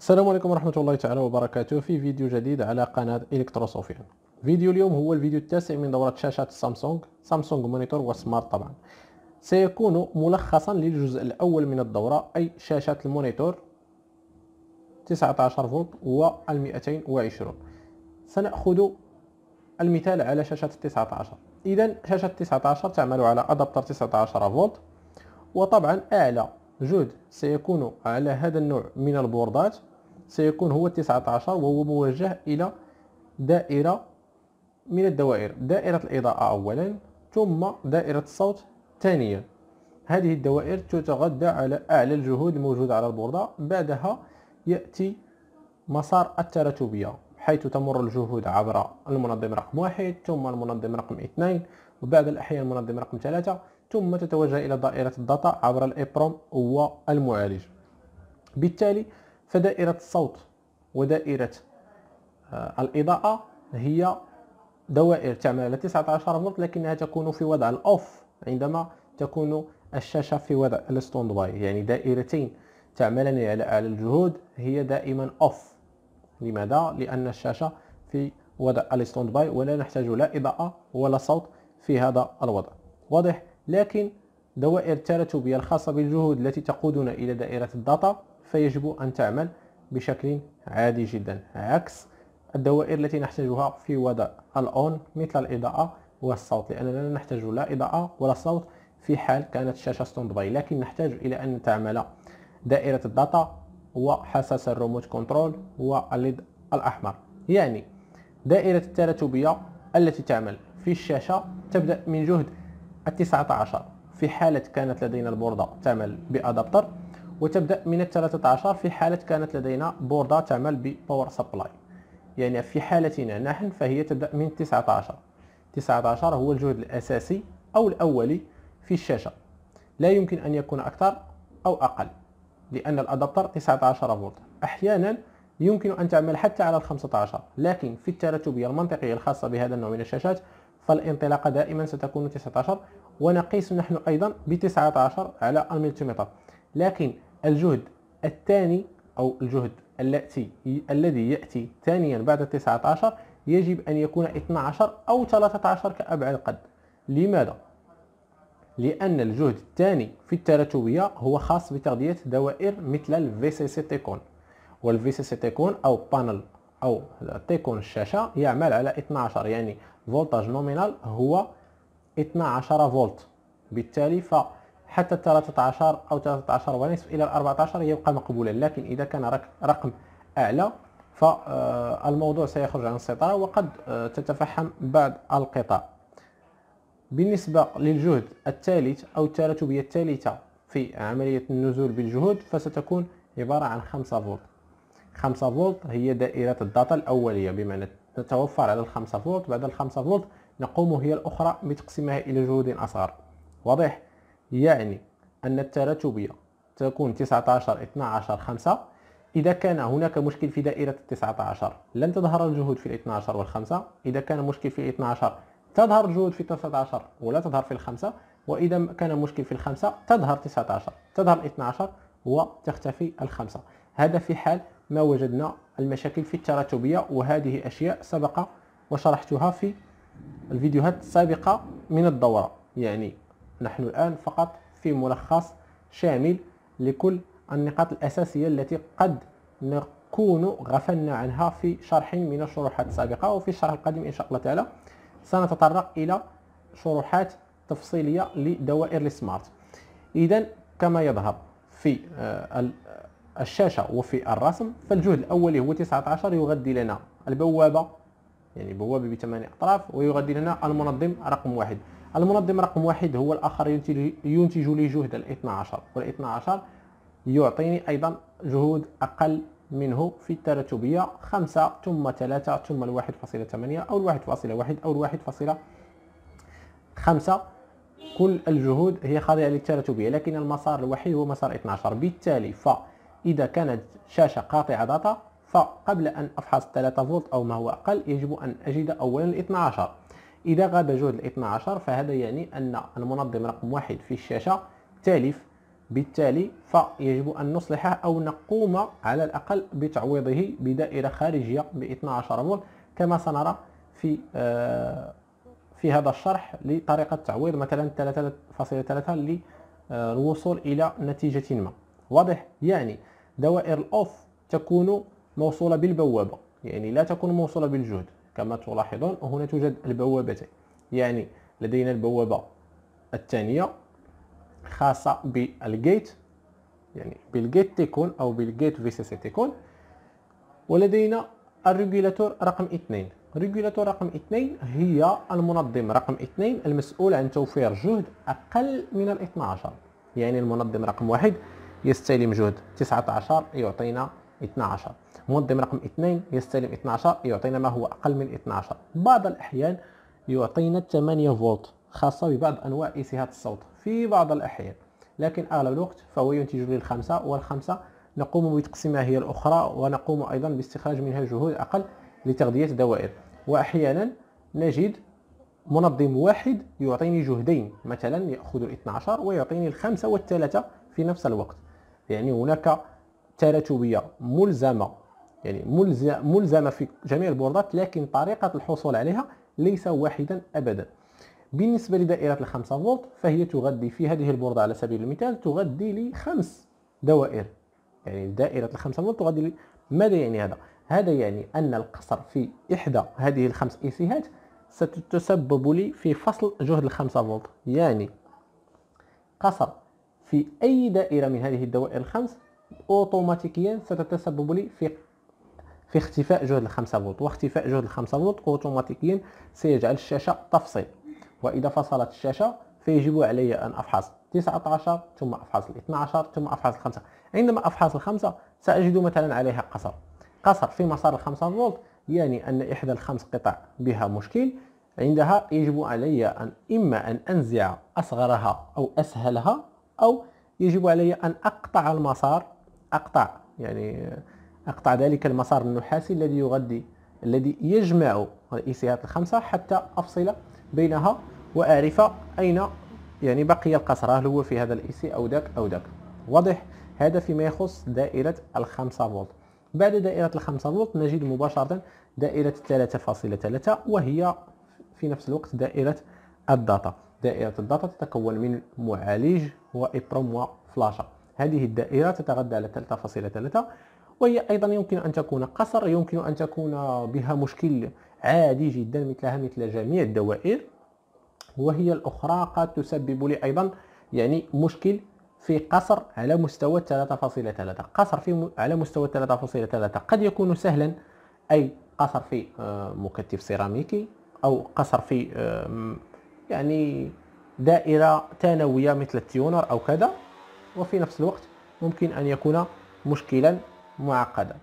السلام عليكم ورحمة الله تعالى وبركاته في فيديو جديد على قناة إلكترو صوفيا فيديو اليوم هو الفيديو التاسع من دورة شاشات سامسونج سامسونج مونيتور وسمارت طبعا سيكون ملخصا للجزء الأول من الدورة أي شاشات المونيتور 19 فولت و 220 سنأخذ المثال على شاشة 19 إذا شاشة 19 تعمل على أدابتر 19 فولت وطبعا أعلى جهد سيكون على هذا النوع من البوردات سيكون هو 19 وهو موجه إلى دائرة من الدوائر دائرة الإضاءة أولا ثم دائرة الصوت ثانيا هذه الدوائر تتغذى على أعلى الجهود الموجودة على البوردة بعدها يأتي مسار التراتبية حيث تمر الجهود عبر المنظم رقم واحد ثم المنظم رقم اثنين وبعد الأحيان المنظم رقم ثلاثة ثم تتوجه إلى دائرة الداتا عبر الإبرم والمعالج بالتالي فدائرة الصوت ودائرة آه، الإضاءة هي دوائر تعمل على 19 فولت لكنها تكون في وضع الأوف عندما تكون الشاشة في وضع الستوند باي يعني دائرتين تعملان على أعلى الجهود هي دائما أوف لماذا؟ لأن الشاشة في وضع الستوند باي ولا نحتاج لا إضاءة ولا صوت في هذا الوضع واضح؟ لكن دوائر التراتبية الخاصة بالجهود التي تقودنا إلى دائرة الداتا فيجب أن تعمل بشكل عادي جدا عكس الدوائر التي نحتاجها في وضع الأون مثل الإضاءة والصوت لأننا لا نحتاج لا إضاءة ولا صوت في حال كانت الشاشة ستوند باي لكن نحتاج إلى أن تعمل دائرة الداتا وحساس الريموت كنترول والليد الأحمر يعني دائرة التراتبية التي تعمل في الشاشة تبدأ من جهد التسعة عشر في حالة كانت لدينا البوردة تعمل بأدابتر وتبدأ من الثلاثة عشر في حالة كانت لدينا بوردة تعمل بباور سبلاي يعني في حالتنا نحن فهي تبدأ من 19 19 هو الجهد الأساسي أو الأولي في الشاشة لا يمكن أن يكون أكثر أو أقل لأن الأدابتر 19 فولت أحيانا يمكن أن تعمل حتى على ال 15 لكن في التراتبية المنطقية الخاصة بهذا النوع من الشاشات فالانطلاقة دائما ستكون 19 ونقيس نحن أيضا ب 19 على الملتيمتر لكن الجهد الثاني أو الجهد التي الذي يأتي ثانيا بعد 19 يجب أن يكون 12 أو 13 كأبعد قد لماذا؟ لأن الجهد الثاني في التراتوية هو خاص بتغذية دوائر مثل الفي سي سي تيكون والفي سي سي تيكون أو بانل أو تيكون الشاشة يعمل على 12 يعني فولتاج نومينال هو 12 فولت بالتالي ف حتى 13 أو 13 ونصف إلى 14 يبقى مقبولا لكن إذا كان رقم أعلى فالموضوع آه، سيخرج عن السيطرة وقد آه، تتفحم بعض القطاع بالنسبة للجهد الثالث أو التراتبية الثالثة في عملية النزول بالجهود فستكون عبارة عن 5 فولت 5 فولت هي دائرة الداتا الأولية بمعنى تتوفر على الخمسة فولت بعد الخمسة فولت نقوم هي الأخرى بتقسيمها إلى جهود أصغر واضح يعني أن التراتبية تكون 19 12 5 إذا كان هناك مشكل في دائرة 19 لن تظهر الجهود في ال 12 وال 5 إذا كان مشكل في ال 12 تظهر الجهود في 19 ولا تظهر في الخمسة وإذا كان مشكل في الخمسة تظهر 19 تظهر 12 وتختفي الخمسة هذا في حال ما وجدنا المشاكل في التراتبية وهذه أشياء سبق وشرحتها في الفيديوهات السابقة من الدورة يعني نحن الآن فقط في ملخص شامل لكل النقاط الأساسية التي قد نكون غفلنا عنها في شرح من الشروحات السابقة وفي الشرح القادم إن شاء الله تعالى سنتطرق إلى شروحات تفصيلية لدوائر السمارت إذا كما يظهر في آه، الشاشة وفي الرسم فالجهد الأولي هو 19 يغذي لنا البوابة يعني بوابة بثمانية أطراف ويغذي لنا المنظم رقم واحد المنظم رقم واحد هو الآخر ينتج, ينتج لي جهد ال عشر وال عشر يعطيني أيضا جهود أقل منه في التراتبية خمسة ثم ثلاثة ثم الواحد فاصلة ثمانية أو الواحد فاصلة واحد أو الواحد فاصلة خمسة كل الجهود هي خاضعة للتراتبية لكن المسار الوحيد هو مسار 12 بالتالي فإذا كانت شاشة قاطعة داتا فقبل أن أفحص 3 فولت أو ما هو أقل يجب أن أجد أولا ال 12 إذا غاب جهد الـ 12 فهذا يعني أن المنظم رقم واحد في الشاشة تالف بالتالي فيجب أن نصلحه أو نقوم على الأقل بتعويضه بدائرة خارجية ب 12 فولت كما سنرى في آه، في هذا الشرح لطريقة تعويض مثلا 3.3 للوصول إلى نتيجة ما واضح يعني دوائر الأوف تكون موصولة بالبوابة يعني لا تكون موصولة بالجهد كما تلاحظون هنا توجد البوابتين يعني لدينا البوابة الثانية خاصة بالجيت يعني بالجيت تيكون أو بالجيت في سي سي تيكون ولدينا الريجولاتور رقم اثنين ريجولاتور رقم اثنين هي المنظم رقم اثنين المسؤول عن توفير جهد أقل من الاثنى عشر يعني المنظم رقم واحد يستلم جهد 19 يعطينا 12 منظم رقم 2 يستلم 12 يعطينا ما هو أقل من 12 بعض الأحيان يعطينا 8 فولت خاصة ببعض أنواع إسهات الصوت في بعض الأحيان لكن أغلب الوقت فهو ينتج لي الخمسة والخمسة نقوم بتقسيمها هي الأخرى ونقوم أيضا باستخراج منها جهود أقل لتغذية دوائر وأحيانا نجد منظم واحد يعطيني جهدين مثلا يأخذ ال 12 ويعطيني الخمسة والثلاثة في نفس الوقت يعني هناك تراتبيه ملزمه يعني ملزمه في جميع البوردات لكن طريقه الحصول عليها ليس واحدا ابدا بالنسبه لدائره الخمسة فولت فهي تغذي في هذه البورده على سبيل المثال تغذي لي خمس دوائر يعني دائره الخمسة فولت تغذي لي ماذا يعني هذا هذا يعني ان القصر في احدى هذه الخمس ايسيهات ستتسبب لي في فصل جهد الخمسة فولت يعني قصر في اي دائره من هذه الدوائر الخمس اوتوماتيكيا ستتسبب لي في في اختفاء جهد الخمسة فولت واختفاء جهد الخمسة فولت اوتوماتيكيا سيجعل الشاشة تفصل واذا فصلت الشاشة فيجب علي ان افحص 19 ثم افحص 12 ثم افحص الخمسة عندما افحص الخمسة ساجد مثلا عليها قصر قصر في مسار الخمسة فولت يعني ان احدى الخمس قطع بها مشكل عندها يجب علي أن إما أن أنزع أصغرها أو أسهلها أو يجب علي أن أقطع المسار أقطع يعني أقطع ذلك المسار النحاسي الذي يغذي الذي يجمع الإيسيات الخمسة حتى أفصل بينها وأعرف أين يعني بقي القصر هل هو في هذا الإيسي أو ذاك أو ذاك واضح هذا فيما يخص دائرة الخمسة فولت بعد دائرة الخمسة فولت نجد مباشرة دائرة 3.3 وهي في نفس الوقت دائرة الداتا دائرة الداتا تتكون من معالج وإبرم وفلاشة هذه الدائرة تتغذى على 3.3 وهي أيضا يمكن أن تكون قصر يمكن أن تكون بها مشكل عادي جدا مثلها مثل جميع الدوائر وهي الأخرى قد تسبب لي أيضا يعني مشكل في قصر على مستوى 3.3 قصر في م... على مستوى 3.3 قد يكون سهلا أي قصر في آه، مكتف سيراميكي أو قصر في يعني دائرة ثانوية مثل التيونر أو كذا وفي نفس الوقت ممكن أن يكون مشكلا معقدا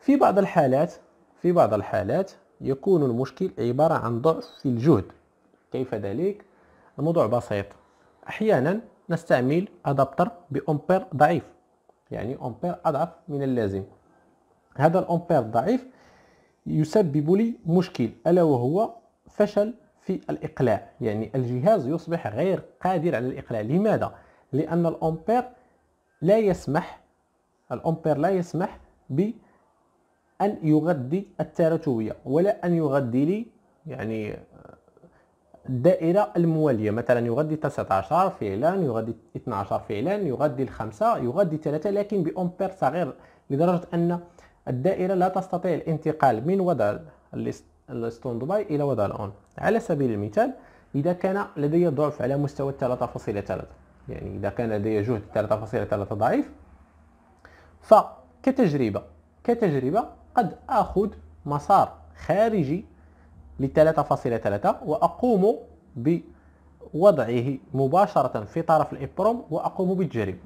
في بعض الحالات في بعض الحالات يكون المشكل عبارة عن ضعف في الجهد كيف ذلك؟ الموضوع بسيط أحيانا نستعمل أدابتر بأمبير ضعيف يعني أمبير أضعف من اللازم هذا الأمبير الضعيف يسبب لي مشكل ألا وهو فشل في الإقلاع يعني الجهاز يصبح غير قادر على الإقلاع لماذا؟ لأن الأمبير لا يسمح الأمبير لا يسمح ب أن يغذي التراتوية ولا أن يغذي لي يعني الدائرة الموالية مثلا يغذي 19 فعلا يغذي 12 فعلا يغذي الخمسة يغذي ثلاثة لكن بأمبير صغير لدرجة أن الدائرة لا تستطيع الانتقال من وضع الستون دبي إلى وضع الأون على سبيل المثال إذا كان لدي ضعف على مستوى 3.3 يعني إذا كان لدي جهد 3.3 ضعيف فكتجربة كتجربة قد آخذ مسار خارجي ل 3.3 وأقوم بوضعه مباشرة في طرف الإبروم وأقوم بالتجربة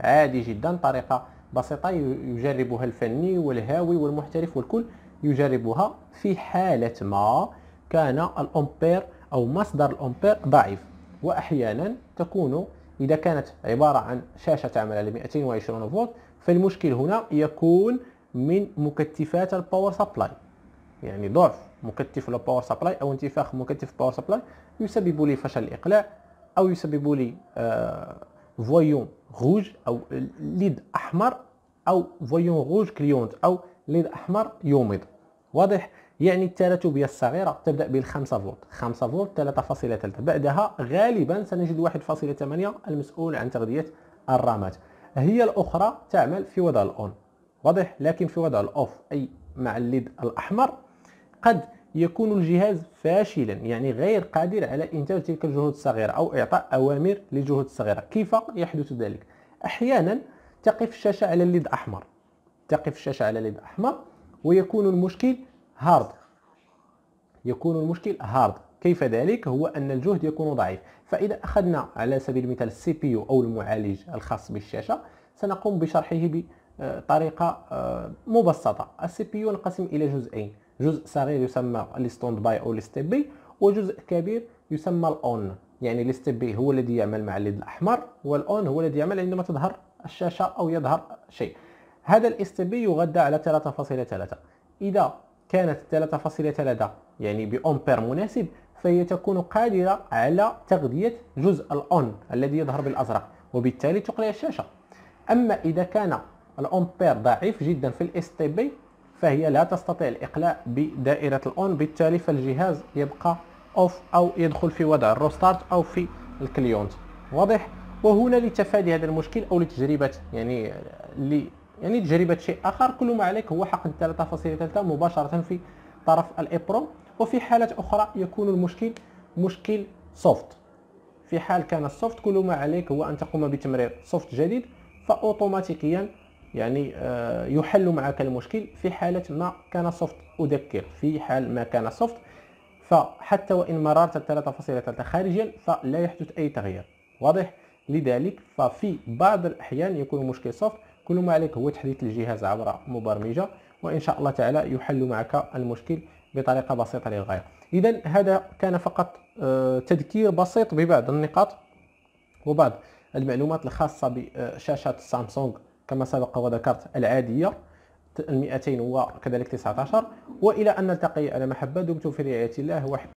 عادي جدا طريقة بسيطة يجربها الفني والهاوي والمحترف والكل يجربها في حالة ما كان الأمبير أو مصدر الأمبير ضعيف وأحيانا تكون إذا كانت عبارة عن شاشة تعمل على 220 فولت فالمشكل هنا يكون من مكتفات الباور سبلاي يعني ضعف مكتف الباور سبلاي أو انتفاخ مكتف الباور سبلاي يسبب لي فشل الإقلاع أو يسبب لي فويون آه، غوج أو ليد أحمر أو فويون غوج كليونت أو ليد أحمر يومض واضح يعني التراتبيه الصغيره تبدا بالخمسة فولت 5 فولت 3.3 بعدها غالبا سنجد 1.8 المسؤول عن تغذيه الرامات هي الاخرى تعمل في وضع الاون واضح لكن في وضع الاوف اي مع الليد الاحمر قد يكون الجهاز فاشلا يعني غير قادر على انتاج تلك الجهود الصغيره او اعطاء اوامر للجهود الصغيره كيف يحدث ذلك احيانا تقف الشاشه على الليد احمر تقف الشاشه على الليد احمر ويكون المشكل هارد يكون المشكل هارد كيف ذلك هو أن الجهد يكون ضعيف فإذا أخذنا على سبيل المثال السي بي يو أو المعالج الخاص بالشاشة سنقوم بشرحه بطريقة آه، مبسطة السي بي يو ينقسم إلى جزئين جزء صغير يسمى الستوند باي أو الستيب بي وجزء كبير يسمى الأون يعني الستيب بي هو الذي يعمل مع الليد الأحمر والأون هو الذي يعمل عندما تظهر الشاشة أو يظهر شيء هذا الاس بي يغذى على 3.3 إذا كانت 3.3 يعني بأمبير مناسب فهي تكون قادرة على تغذية جزء الأون الذي يظهر بالأزرق وبالتالي تقلع الشاشة أما إذا كان الأمبير ضعيف جدا في الاس تي بي فهي لا تستطيع الإقلاع بدائرة الأون بالتالي فالجهاز يبقى أوف أو يدخل في وضع الروستارت أو في الكليونت واضح وهنا لتفادي هذا المشكل أو لتجربة يعني يعني تجربه شيء اخر كل ما عليك هو حقن 3.3 مباشره في طرف الابرون وفي حالات اخرى يكون المشكل مشكل سوفت في حال كان السوفت كل ما عليك هو ان تقوم بتمرير سوفت جديد فاوتوماتيكيا يعني آه، يحل معك المشكل في حالة ما كان سوفت أذكر في حال ما كان سوفت فحتى وإن مررت 3.3 خارجيا فلا يحدث أي تغيير واضح لذلك ففي بعض الأحيان يكون مشكل سوفت كل ما عليك هو تحديث الجهاز عبر مبرمجة وإن شاء الله تعالى يحل معك المشكل بطريقة بسيطة للغاية إذا هذا كان فقط آه، تذكير بسيط ببعض النقاط وبعض المعلومات الخاصة بشاشة سامسونج كما سبق وذكرت العادية 200 وكذلك 19 وإلى أن نلتقي على محبة دمتم في رعاية الله وحب